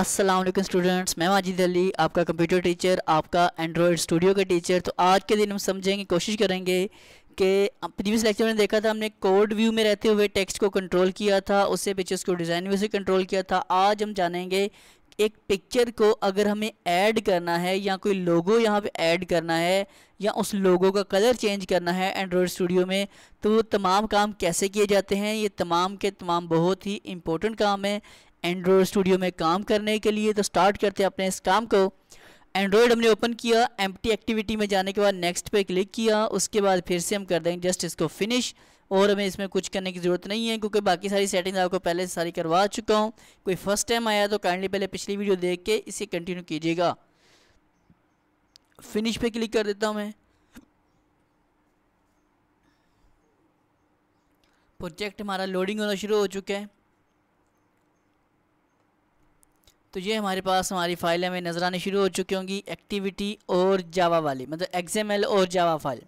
अस्सलाम वालेकुम स्टूडेंट्स मैं माजिद अली आपका कंप्यूटर टीचर आपका एंड्रॉयड स्टूडियो के टीचर तो आज के दिन हम समझेंगे कोशिश करेंगे कि प्रीवियस लेक्चर में देखा था हमने कोड व्यू में रहते हुए टेक्स्ट को कंट्रोल किया था उससे पिक्चर्स को डिज़ाइन व्यू से कंट्रोल किया था आज हम जानेंगे एक पिक्चर को अगर हमें ऐड करना है या कोई लोगो यहाँ पे ऐड करना है या उस लोगो का कलर चेंज करना है एंड्रॉयड स्टूडियो में तो वो तमाम काम कैसे किए जाते हैं ये तमाम के तमाम बहुत ही इम्पोर्टेंट काम है एंड्रॉयड स्टूडियो में काम करने के लिए तो स्टार्ट करते हैं अपने इस काम को एंड्रॉयड हमने ओपन किया एम एक्टिविटी में जाने के बाद नेक्स्ट पे क्लिक किया उसके बाद फिर से हम कर देंगे जस्ट इसको फिनिश और हमें इसमें कुछ करने की ज़रूरत नहीं है क्योंकि बाकी सारी सेटिंग्स आपको पहले सारी करवा चुका हूँ कोई फर्स्ट टाइम आया तो काइंडली पहले पिछली वीडियो देख के इसे कंटिन्यू कीजिएगा फिनिश पे क्लिक कर देता हूँ मैं प्रोजेक्ट हमारा लोडिंग होना शुरू हो चुका है तो ये हमारे पास हमारी फाइल हमें नज़र आने शुरू हो चुकी होंगी एक्टिविटी और जावा वाली मतलब एक्सएमएल और जावा फाइल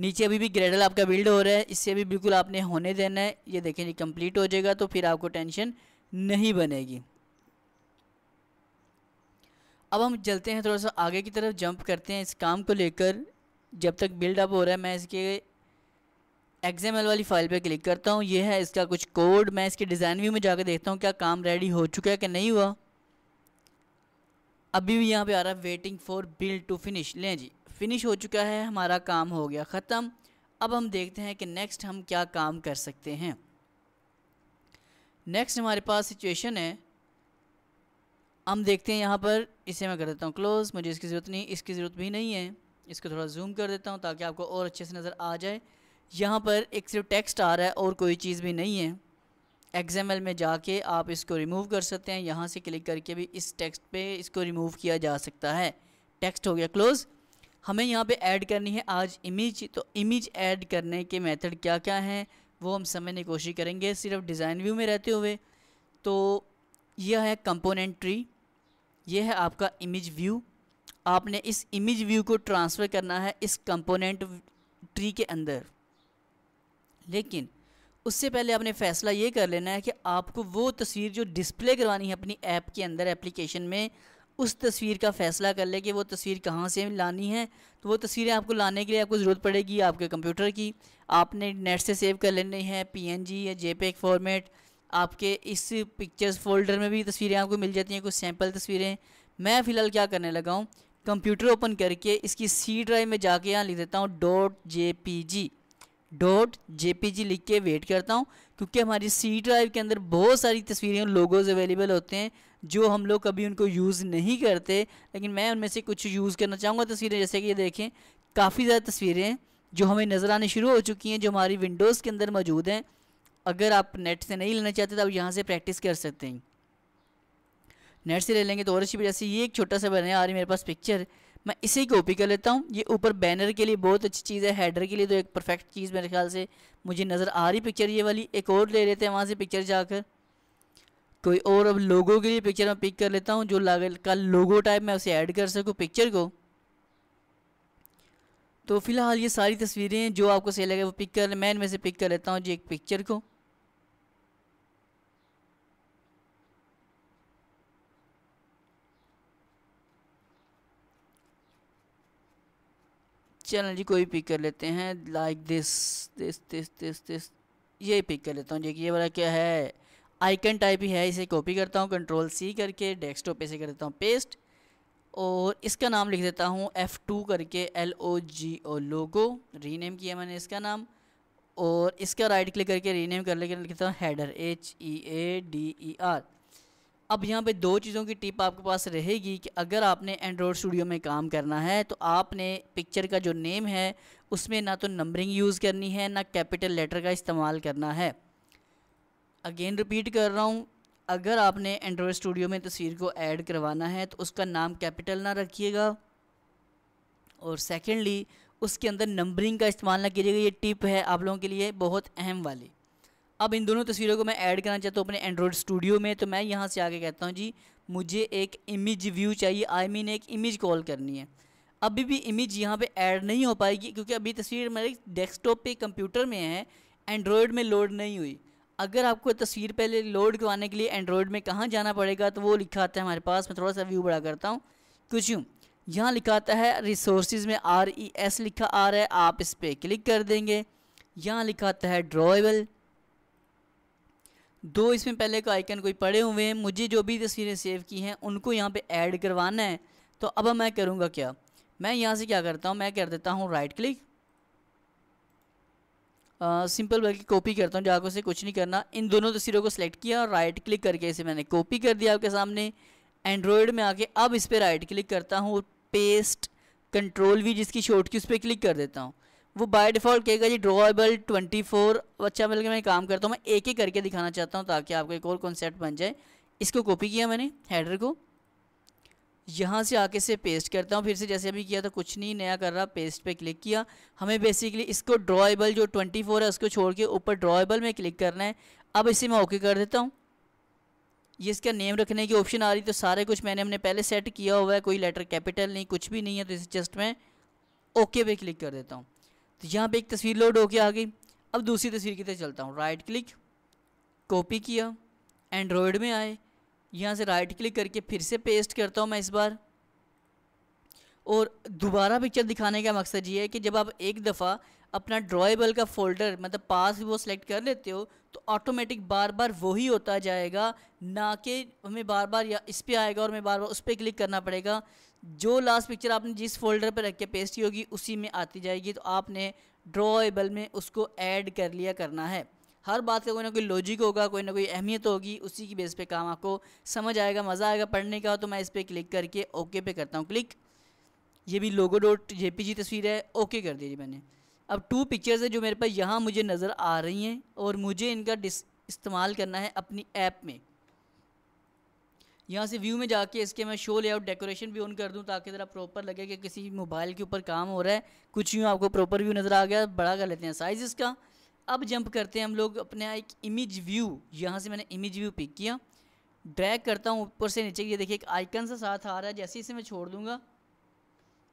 नीचे अभी भी ग्रेडल आपका बिल्ड हो रहा है इससे भी बिल्कुल आपने होने देना है ये देखें जी कम्प्लीट हो जाएगा तो फिर आपको टेंशन नहीं बनेगी अब हम चलते हैं थोड़ा सा आगे की तरफ जंप करते हैं इस काम को लेकर जब तक बिल्डअप हो रहा है मैं इसके एक्सएमएल वाली फाइल पे क्लिक करता हूँ ये है इसका कुछ कोड मैं इसके डिज़ाइन व्यू में जाकर देखता हूँ क्या काम रेडी हो चुका है कि नहीं हुआ अभी भी यहाँ पे आ रहा है waiting for build to finish लें जी फिनिश हो चुका है हमारा काम हो गया ख़त्म अब हम देखते हैं कि नेक्स्ट हम क्या काम कर सकते हैं नेक्स्ट हमारे पास सिचुएशन है हम देखते हैं यहाँ पर इसे मैं कर देता हूँ क्लोज़ मुझे इसकी ज़रूरत नहीं इसकी ज़रूरत भी नहीं है इसको थोड़ा जूम कर देता हूँ ताकि आपको और अच्छे से नज़र आ जाए यहाँ पर एक सिर्फ टेक्स्ट आ रहा है और कोई चीज़ भी नहीं है एक्सएमएल में जाके आप इसको रिमूव कर सकते हैं यहाँ से क्लिक करके भी इस टेक्स्ट पे इसको रिमूव किया जा सकता है टेक्स्ट हो गया क्लोज़ हमें यहाँ पे ऐड करनी है आज इमेज तो इमेज ऐड करने के मेथड क्या क्या हैं वो हम समझने की कोशिश करेंगे सिर्फ डिज़ाइन व्यू में रहते हुए तो यह है कंपोनेंट्री ट्री यह है आपका इमेज व्यू आपने इस इमेज व्यू को ट्रांसफ़र करना है इस कंपोनेंट ट्री के अंदर लेकिन उससे पहले आपने फ़ैसला ये कर लेना है कि आपको वो तस्वीर जो डिस्प्ले करवानी है अपनी ऐप के अंदर एप्लीकेशन में उस तस्वीर का फ़ैसला कर ले कि वो तस्वीर कहाँ से लानी है तो वो तस्वीरें आपको लाने के लिए आपको ज़रूरत पड़ेगी आपके कंप्यूटर की आपने नेट से सेव कर लेनी है पीएनजी या जे फॉर्मेट आपके इस पिक्चर्स फोल्डर में भी तस्वीरें आपको मिल जाती हैं कुछ सैम्पल तस्वीरें मैं फ़िलहाल क्या करने लगा हूँ कंप्यूटर ओपन करके इसकी सी ड्राइव में जाके यहाँ लिख देता हूँ dot J P G dot J लिख के वेट करता हूँ क्योंकि हमारी सी ड्राइव के अंदर बहुत सारी तस्वीरें और लोगोज़ अवेलेबल होते हैं जो हम लोग कभी उनको यूज़ नहीं करते लेकिन मैं उनमें से कुछ यूज़ करना चाहूँगा तस्वीरें जैसे कि ये देखें काफ़ी ज़्यादा तस्वीरें जो हमें नज़र आनी शुरू हो चुकी हैं जो हमारी विंडोज़ के अंदर मौजूद हैं अगर आप नेट से नहीं लेना चाहते तो आप यहाँ से प्रैक्टिस कर सकते हैं नेट से ले लेंगे तो और अच्छी वजह से ये एक छोटा सा बने आ रही मेरे पास पिक्चर मैं इसी कॉपी कर लेता हूँ ये ऊपर बैनर के लिए बहुत अच्छी चीज़ है हेडर के लिए तो एक परफेक्ट चीज़ मेरे ख्याल से मुझे नज़र आ रही पिक्चर ये वाली एक और ले लेते हैं वहाँ से पिक्चर जाकर कोई और अब लोगों के लिए पिक्चर मैं पिक कर लेता हूँ जो का लोगो टाइप मैं उसे ऐड कर सकूँ पिक्चर को तो फ़िलहाल ये सारी तस्वीरें जो आपको सही लगे वो पिक कर मैं इनमें से पिक कर लेता हूँ जी एक पिक्चर को चैनल जी कोई पिक कर लेते हैं like this this this this this ये पिक कर लेता हूँ जी ये वाला क्या है आइकन टाइप ही है इसे कॉपी करता हूँ कंट्रोल सी करके डेस्कटॉप पे से कर देता हूँ पेस्ट और इसका नाम लिख देता हूँ एफ़ टू करके L O G O logo rename किया मैंने इसका नाम और इसका राइट क्लिक करके रीनेम कर लेकर लिखता हूँ header H E A D E R अब यहाँ पे दो चीज़ों की टिप आपके पास रहेगी कि अगर आपने एंड्रॉयड स्टूडियो में काम करना है तो आपने पिक्चर का जो नेम है उसमें ना तो नंबरिंग यूज़ करनी है ना कैपिटल लेटर का इस्तेमाल करना है अगेन रिपीट कर रहा हूँ अगर आपने एंड्रॉयड स्टूडियो में तस्वीर को ऐड करवाना है तो उसका नाम कैपिटल ना रखिएगा और सेकेंडली उसके अंदर नंबरिंग का इस्तेमाल ना कीजिएगा ये टिप है आप लोगों के लिए बहुत अहम वाली अब इन दोनों तस्वीरों को मैं ऐड करना चाहता हूँ अपने एंड्रॉयड स्टूडियो में तो मैं यहाँ से आगे कहता हूँ जी मुझे एक इमेज व्यू चाहिए आई मीन एक इमेज कॉल करनी है अभी भी इमेज यहाँ पे ऐड नहीं हो पाएगी क्योंकि अभी तस्वीर मेरे डेस्कटॉप पे कंप्यूटर में है एंड्रॉयड में लोड नहीं हुई अगर आपको तस्वीर पहले लोड करवाने के लिए एंड्रॉयड में कहाँ जाना पड़ेगा तो वो लिखा आता है हमारे पास मैं थोड़ा सा व्यू बड़ा करता हूँ कुछ यूँ यहाँ लिखा आता है रिसोर्स में आर ई एस लिखा आ रहा है आप इस पर क्लिक कर देंगे यहाँ लिखा आता है ड्रॉएबल दो इसमें पहले का आइकन कोई पड़े हुए हैं मुझे जो भी तस्वीरें सेव की हैं उनको यहाँ पे ऐड करवाना है तो अब मैं करूँगा क्या मैं यहाँ से क्या करता हूँ मैं कर देता हूँ राइट क्लिक सिंपल बल्कि कॉपी करता हूँ जाकर से कुछ नहीं करना इन दोनों तस्वीरों को सिलेक्ट किया और राइट क्लिक करके इसे मैंने कॉपी कर दिया आपके सामने एंड्रॉयड में आके अब इस पर राइट क्लिक करता हूँ पेस्ट कंट्रोल भी जिसकी शॉर्ट की उस पर क्लिक कर देता हूँ वो बाय डिफ़ॉल्ट कहेगा जी ड्रॉएबल ट्वेंटी फोर अच्छा बल्कि मैं, काम करता हूँ मैं एक ही करके दिखाना चाहता हूँ ताकि आपको एक और कॉन्सेप्ट बन जाए इसको कॉपी किया मैंने हेडर को यहाँ से आके से पेस्ट करता हूँ फिर से जैसे अभी किया था कुछ नहीं नया कर रहा पेस्ट पे क्लिक किया हमें बेसिकली इसको ड्रॉएबल जो 24 है उसको छोड़ के ऊपर ड्रॉएबल में क्लिक करना है अब इसे मैं ओके कर देता हूँ ये इसका नेम रखने की ऑप्शन आ रही तो सारे कुछ मैंने हमने पहले सेट किया हुआ है कोई लेटर कैपिटल नहीं कुछ भी नहीं है तो इसे जस्ट मैं ओके पे क्लिक कर देता हूँ तो यहाँ पे एक तस्वीर लोड होके आ गई अब दूसरी तस्वीर की तरह चलता हूँ राइट क्लिक कॉपी किया एंड्रॉयड में आए यहाँ से राइट क्लिक करके फिर से पेस्ट करता हूँ मैं इस बार और दोबारा पिक्चर दिखाने का मकसद ये है कि जब आप एक दफ़ा अपना ड्रॉएबल का फोल्डर मतलब पास वो सिलेक्ट कर लेते हो तो ऑटोमेटिक बार बार वही होता जाएगा ना कि हमें बार बार या इस पर आएगा और हमें बार बार उस पर क्लिक करना पड़ेगा जो लास्ट पिक्चर आपने जिस फोल्डर पर रख के पेस्ट की होगी उसी में आती जाएगी तो आपने ड्रॉएबल में उसको ऐड कर लिया करना है हर बात का कोई ना कोई लॉजिक होगा कोई ना कोई अहमियत होगी उसी की बेस पे काम आपको समझ आएगा मज़ा आएगा पढ़ने का तो मैं इस पर क्लिक करके ओके पे करता हूँ क्लिक ये भी लोगो डॉट जे तस्वीर है ओके कर दीजिए मैंने अब टू पिक्चर्स है जो मेरे पास यहाँ मुझे नज़र आ रही हैं और मुझे इनका डिस इस्तेमाल करना है अपनी ऐप में यहाँ से व्यू में जाके इसके मैं शो लेआउट डेकोरेशन भी ऑन कर दूँ ताकि ज़रा प्रॉपर लगे कि किसी मोबाइल के ऊपर काम हो रहा है कुछ यूँ आपको प्रॉपर व्यू नज़र आ गया बड़ा कर लेते हैं साइज़ इसका अब जंप करते हैं हम लोग अपने एक इमेज व्यू यहाँ से मैंने इमेज व्यू पिक किया ड्रैग करता हूँ ऊपर से नीचे ये देखिए एक आइकन सा साथ आ रहा है जैसे इसे मैं छोड़ दूँगा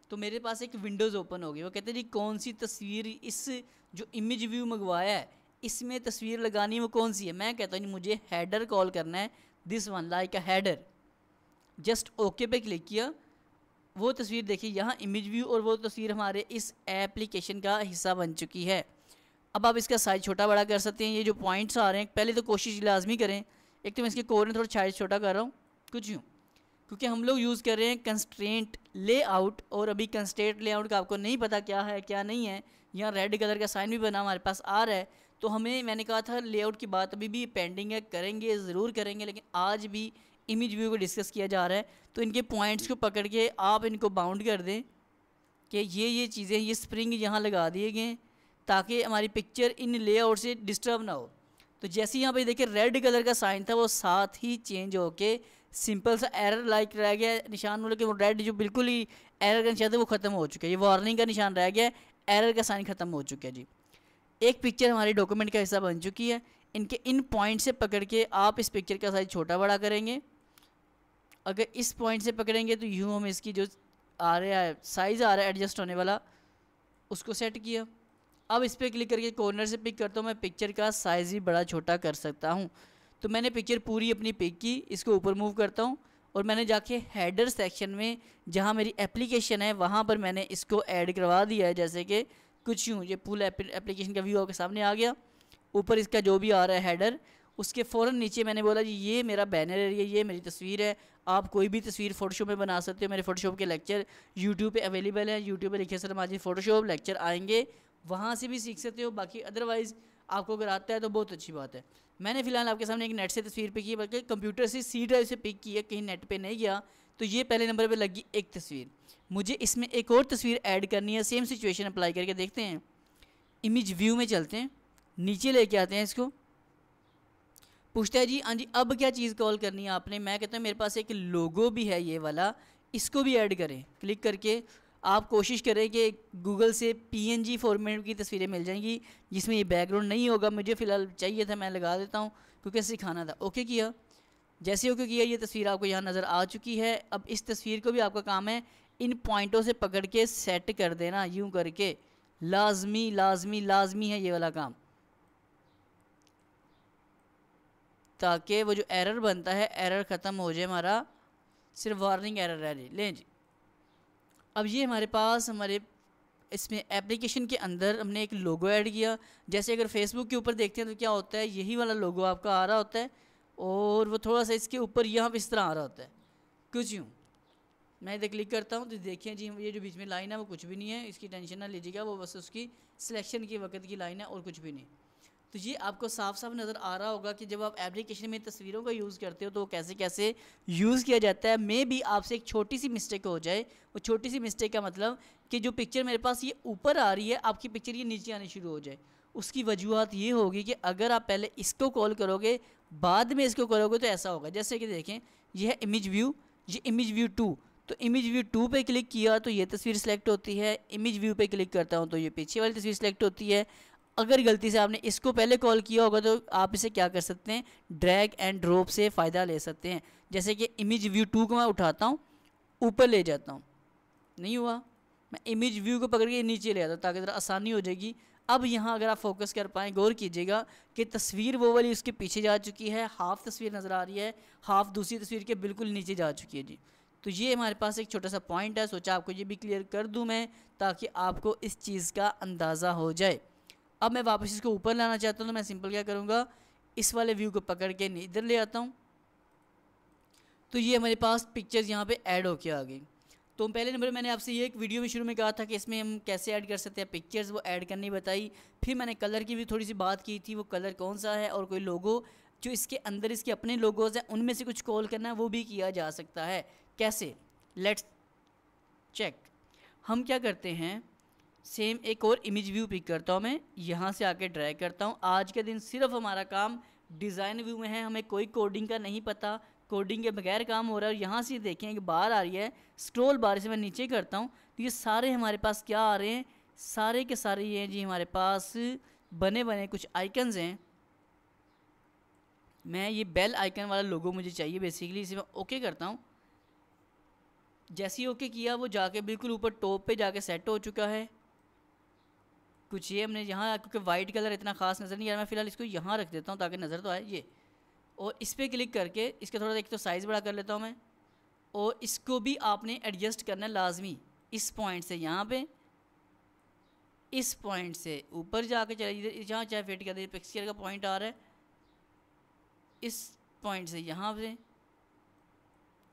तो मेरे पास एक विंडोज़ ओपन हो गई वो कहते हैं जी कौन सी तस्वीर इस जो इमेज व्यू मंगवाया है इसमें तस्वीर लगानी वो कौन सी है मैं कहता हूँ जी मुझे हैडर कॉल करना है this one like a header just okay पे क्लिक किया वो तस्वीर देखिए यहाँ इमेज व्यू और वो तस्वीर हमारे इस एप्लीकेशन का हिस्सा बन चुकी है अब आप इसका साइज़ छोटा बड़ा कर सकते हैं ये जो पॉइंट्स आ रहे हैं पहले तो कोशिश लाजमी करें एक तो मैं इसके कोर में थोड़ा साइज़ छोटा कर रहा हूँ कुछ यूँ क्योंकि हम लोग यूज़ कर रहे हैं कंस्ट्रेंट लेआउट और अभी कंस्ट्रेंट लेआउट का आपको नहीं पता क्या है क्या नहीं है यहाँ रेड कलर का साइन भी बना हमारे पास आ रहा है तो हमें मैंने कहा था लेआउट की बात अभी भी पेंडिंग है करेंगे ज़रूर करेंगे लेकिन आज भी इमेज व्यू को डिस्कस किया जा रहा है तो इनके पॉइंट्स को पकड़ के आप इनको बाउंड कर दें कि ये ये चीज़ें ये स्प्रिंग यहाँ लगा दिए गए ताकि हमारी पिक्चर इन लेआउट से डिस्टर्ब ना हो तो जैसे यहाँ पर देखिए रेड कलर का साइन था वो साथ ही चेंज होके सिंपल सा एरर लाइक रह गया निशान हो लेकिन वो रेड जो बिल्कुल ही एरर का निशान था वो ख़त्म हो चुका है ये वार्निंग का निशान रह गया एरर का साइन ख़त्म हो चुका है जी एक पिक्चर हमारे डॉक्यूमेंट का हिस्सा बन चुकी है इनके इन पॉइंट से पकड़ के आप इस पिक्चर का साइज छोटा बड़ा करेंगे अगर इस पॉइंट से पकड़ेंगे तो यूँ हम इसकी जो आ रहा है साइज़ आ रहा है एडजस्ट होने वाला उसको सेट किया अब इस पर क्लिक करके कॉर्नर से पिक करता हूँ मैं पिक्चर का साइज़ भी बड़ा छोटा कर सकता हूँ तो मैंने पिक्चर पूरी अपनी पिक की इसको ऊपर मूव करता हूँ और मैंने जाके हेडर सेक्शन में जहाँ मेरी एप्लीकेशन है वहाँ पर मैंने इसको ऐड करवा दिया है जैसे कि कुछ यूँ ये पूरा एप्लीकेशन का व्यू आपके सामने आ गया ऊपर इसका जो भी आ रहा है हेडर उसके फ़ौर नीचे मैंने बोला जी ये मेरा बैनर है ये मेरी तस्वीर है आप कोई भी तस्वीर फ़ोटोशॉप में बना सकते हो मेरे फ़ोटोशॉप के लेक्चर यूट्यूब पे अवेलेबल है यूट्यूब पे लिखे सर माजी फ़ोटोशॉप लेक्चर आएंगे वहाँ से भी सीख सकते हो बाकी अदरवाइज़ आपको अगर आता है तो बहुत अच्छी बात है मैंने फ़िलहाल आपके सामने एक नेट से तस्वीर पिक की बल्कि कंप्यूटर से सी ड्राइव से पिक किया कहीं नेट पर नहीं गया तो ये पहले नंबर पर लगी एक तस्वीर मुझे इसमें एक और तस्वीर ऐड करनी है सेम सिचुएशन अप्लाई करके देखते हैं इमेज व्यू में चलते हैं नीचे लेके आते हैं इसको पूछता है जी हाँ जी अब क्या चीज़ कॉल करनी है आपने मैं कहता हूँ मेरे पास एक लोगो भी है ये वाला इसको भी ऐड करें क्लिक करके आप कोशिश करें कि गूगल से पीएनजी फॉर्मेट की तस्वीरें मिल जाएंगी जिसमें ये बैकग्राउंड नहीं होगा मुझे फ़िलहाल चाहिए था मैं लगा देता हूँ क्योंकि सिखाना था ओके किया जैसे हो क्योंकि ये तस्वीर आपको यहाँ नज़र आ चुकी है अब इस तस्वीर को भी आपका काम है इन पॉइंटों से पकड़ के सेट कर देना यूं करके लाजमी लाजमी लाजमी है ये वाला काम ताकि वो जो एरर बनता है एरर ख़त्म हो जाए हमारा सिर्फ वार्निंग एरर रह जी लें जी अब ये हमारे पास हमारे इसमें एप्लीकेशन के अंदर हमने एक लोगो ऐड किया जैसे अगर फेसबुक के ऊपर देखते हैं तो क्या होता है यही वाला लोगो आपका आ रहा होता है और वो थोड़ा सा इसके ऊपर यहाँ पर इस तरह आ रहा होता है कुछ यूँ मैं इधर क्लिक करता हूँ तो देखिए जी ये जो बीच में लाइन है वो कुछ भी नहीं है इसकी टेंशन ना लीजिएगा वो बस उसकी सिलेक्शन के वक्त की लाइन है और कुछ भी नहीं तो ये आपको साफ साफ नज़र आ रहा होगा कि जब आप एप्लीकेशन में तस्वीरों का यूज़ करते हो तो कैसे कैसे यूज़ किया जाता है मे भी आपसे एक छोटी सी मिस्टेक हो जाए वो छोटी सी मिस्टेक का मतलब कि जो पिक्चर मेरे पास ये ऊपर आ रही है आपकी पिक्चर ये नीचे आनी शुरू हो जाए उसकी वजूहत ये होगी कि अगर आप पहले इसको कॉल करोगे बाद में इसको करोगे तो ऐसा होगा जैसे कि देखें यह है इमेज व्यू ये इमेज व्यू टू तो इमेज व्यू टू पे क्लिक किया तो ये तस्वीर सेलेक्ट होती है इमेज व्यू पे क्लिक करता हूँ तो ये पीछे वाली तस्वीर सेलेक्ट होती है अगर गलती से आपने इसको पहले कॉल किया होगा तो आप इसे क्या कर सकते हैं ड्रैग एंड ड्रॉप से फ़ायदा ले सकते हैं जैसे कि इमेज व्यू टू को मैं उठाता हूँ ऊपर ले जाता हूँ नहीं हुआ मैं इमेज व्यू को पकड़ के नीचे ले आता हूँ ताकि ज़रा आसानी हो जाएगी अब यहाँ अगर आप फोकस कर पाएँ गौर कीजिएगा कि तस्वीर वो वाली उसके पीछे जा चुकी है हाफ़ तस्वीर नज़र आ रही है हाफ़ दूसरी तस्वीर के बिल्कुल नीचे जा चुकी है जी तो ये हमारे पास एक छोटा सा पॉइंट है सोचा आपको ये भी क्लियर कर दूँ मैं ताकि आपको इस चीज़ का अंदाज़ा हो जाए अब मैं वापस इसको ऊपर लाना चाहता हूँ तो मैं सिंपल क्या करूँगा इस वाले व्यू को पकड़ के इधर ले आता हूँ तो ये हमारे पास पिक्चर्स यहाँ पे ऐड होके आ गई तो पहले नंबर मैंने आपसे ये एक वीडियो में शुरू में कहा था कि इसमें हम कैसे ऐड कर सकते हैं पिक्चर्स वो ऐड करनी बताई फिर मैंने कलर की भी थोड़ी सी बात की थी वो कलर कौन सा है और कोई लोगो जो इसके अंदर इसके अपने लोगोज़ हैं उनमें से कुछ कॉल करना है वो भी किया जा सकता है कैसे लेट्स चेक हम क्या करते हैं सेम एक और इमेज व्यू पिक करता हूँ मैं यहाँ से आके ड्राई करता हूँ आज के दिन सिर्फ हमारा काम डिज़ाइन व्यू में है हमें कोई कोडिंग का नहीं पता कोडिंग के बगैर काम हो रहा है और यहाँ से देखें कि बार आ रही है स्क्रोल बार से मैं नीचे करता हूँ तो ये सारे हमारे पास क्या आ रहे हैं सारे के सारे ये हैं जी हमारे पास बने बने कुछ आइकन्स हैं मैं ये बेल आइकन वाला लोगो मुझे चाहिए बेसिकली इसे मैं ओके करता हूँ जैसे ही ओके किया वो जाके बिल्कुल ऊपर टॉप पे जाके सेट हो चुका है कुछ ये हमने यहाँ क्योंकि वाइट कलर इतना खास नज़र नहीं आ रहा मैं फ़िलहाल इसको यहाँ रख देता हूँ ताकि नज़र तो आए ये और इस पर क्लिक करके इसका थोड़ा एक तो साइज़ बड़ा कर लेता हूँ मैं और इसको भी आपने एडजस्ट करना लाजमी इस पॉइंट से यहाँ पे इस पॉइंट से ऊपर जाके चले इधर जहाँ चाहे फिट कर दीजिए पिक्सर का पॉइंट आ रहा है इस पॉइंट से यहाँ पे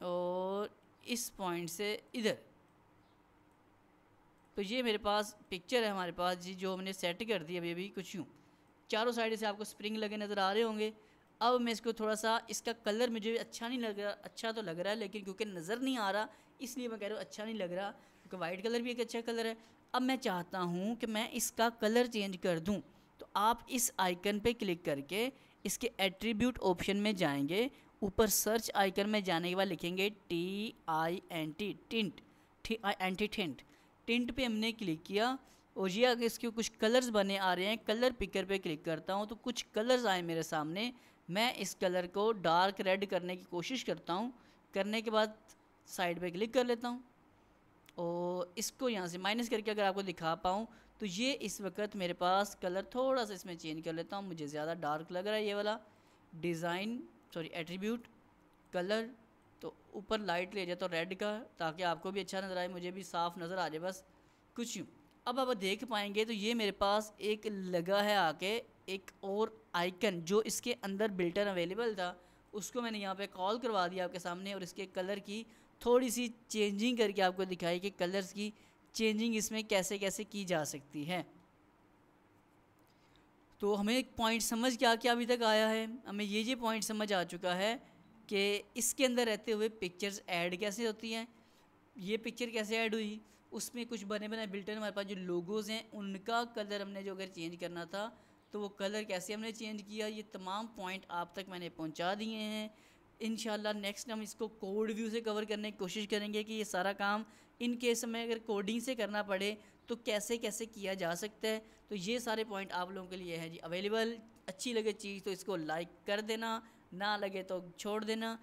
और इस पॉइंट से इधर तो ये मेरे पास पिक्चर है हमारे पास जी जो हमने सेट कर दी अभी अभी कुछ यूँ चारों साइड से आपको स्प्रिंग लगे नज़र आ रहे होंगे अब मैं इसको थोड़ा सा इसका कलर मुझे अच्छा नहीं लग रहा अच्छा तो लग रहा है लेकिन क्योंकि नज़र नहीं आ रहा इसलिए मैं कह रहा हूँ अच्छा नहीं लग रहा क्योंकि वाइट कलर भी एक अच्छा कलर है अब मैं चाहता हूँ कि मैं इसका कलर चेंज कर दूँ तो आप इस आइकन पर क्लिक करके इसके एट्रीब्यूट ऑप्शन में जाएंगे ऊपर सर्च आइकन में जाने के बाद लिखेंगे T I N T tint T I N T tint tint पे हमने क्लिक किया और ये अगर इसके कुछ कलर्स बने आ रहे हैं कलर पिकर पे क्लिक करता हूँ तो कुछ कलर्स आए मेरे सामने मैं इस कलर को डार्क रेड करने की कोशिश करता हूँ करने के बाद साइड पे क्लिक कर लेता हूँ और इसको यहाँ से माइनस करके अगर आपको दिखा पाऊँ तो ये इस वक्त मेरे पास कलर थोड़ा सा इसमें चेंज कर लेता हूँ मुझे ज़्यादा डार्क लग रहा है ये वाला डिज़ाइन सॉरी एट्रीब्यूट कलर तो ऊपर लाइट ले जाता तो हूँ रेड का ताकि आपको भी अच्छा नज़र आए मुझे भी साफ़ नज़र आ जाए बस कुछ यूँ अब आप देख पाएंगे तो ये मेरे पास एक लगा है आके एक और आइकन जो इसके अंदर बिल्टन अवेलेबल था उसको मैंने यहाँ पे कॉल करवा दिया आपके सामने और इसके कलर की थोड़ी सी चेंजिंग करके आपको दिखाई कि कलर्स की चेंजिंग इसमें कैसे कैसे की जा सकती है तो हमें एक पॉइंट समझ क्या क्या अभी तक आया है हमें ये ये पॉइंट समझ आ चुका है कि इसके अंदर रहते हुए पिक्चर्स ऐड कैसे होती हैं ये पिक्चर कैसे ऐड हुई उसमें कुछ बने बने बिल्टन हमारे पास जो लोगोज़ हैं उनका कलर हमने जो अगर चेंज करना था तो वो कलर कैसे हमने चेंज किया ये तमाम पॉइंट आप तक मैंने पहुँचा दिए हैं इन नेक्स्ट हम इसको कोड व्यू से कवर करने की कोशिश करेंगे कि ये सारा काम इन केस में अगर कोडिंग से करना पड़े तो कैसे कैसे किया जा सकता है तो ये सारे पॉइंट आप लोगों के लिए हैं जी अवेलेबल अच्छी लगे चीज़ तो इसको लाइक कर देना ना लगे तो छोड़ देना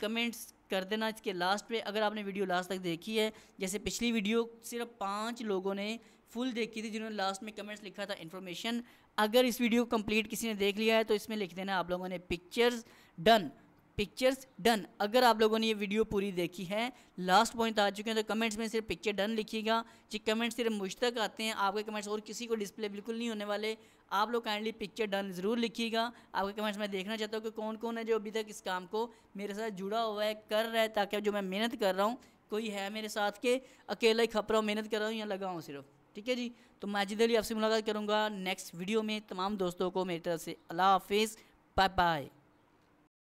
कमेंट्स कर देना इसके लास्ट पे अगर आपने वीडियो लास्ट तक देखी है जैसे पिछली वीडियो सिर्फ पाँच लोगों ने फुल देखी थी जिन्होंने लास्ट में कमेंट्स लिखा था इन्फॉर्मेशन अगर इस वीडियो को कंप्लीट किसी ने देख लिया है तो इसमें लिख देना आप लोगों ने पिक्चर्स डन पिक्चर्स डन अगर आप लोगों ने ये वीडियो पूरी देखी है लास्ट पॉइंट आ चुके हैं तो कमेंट्स में सिर्फ पिक्चर डन लिखिएगा जी कमेंट्स सिर्फ मुझ तक आते हैं आपके कमेंट्स और किसी को डिस्प्ले बिल्कुल नहीं होने वाले आप लोग काइंडली पिक्चर डन ज़रूर लिखिएगा आपके कमेंट्स में देखना चाहता हूँ कि कौन कौन है जो अभी तक इस काम को मेरे साथ जुड़ा हुआ है कर रहा है ताकि जो मैं मेहनत कर रहा हूँ कोई है मेरे साथ के अकेला ही खप रहा हूँ मेहनत कर रहा हूँ या लगाऊँ सिर्फ ठीक है जी तो मैं अजीत अली आपसे मुलाकात करूँगा नेक्स्ट वीडियो में तमाम दोस्तों को मेरी तरफ से अल्लाह हाफिज़ बाय बाय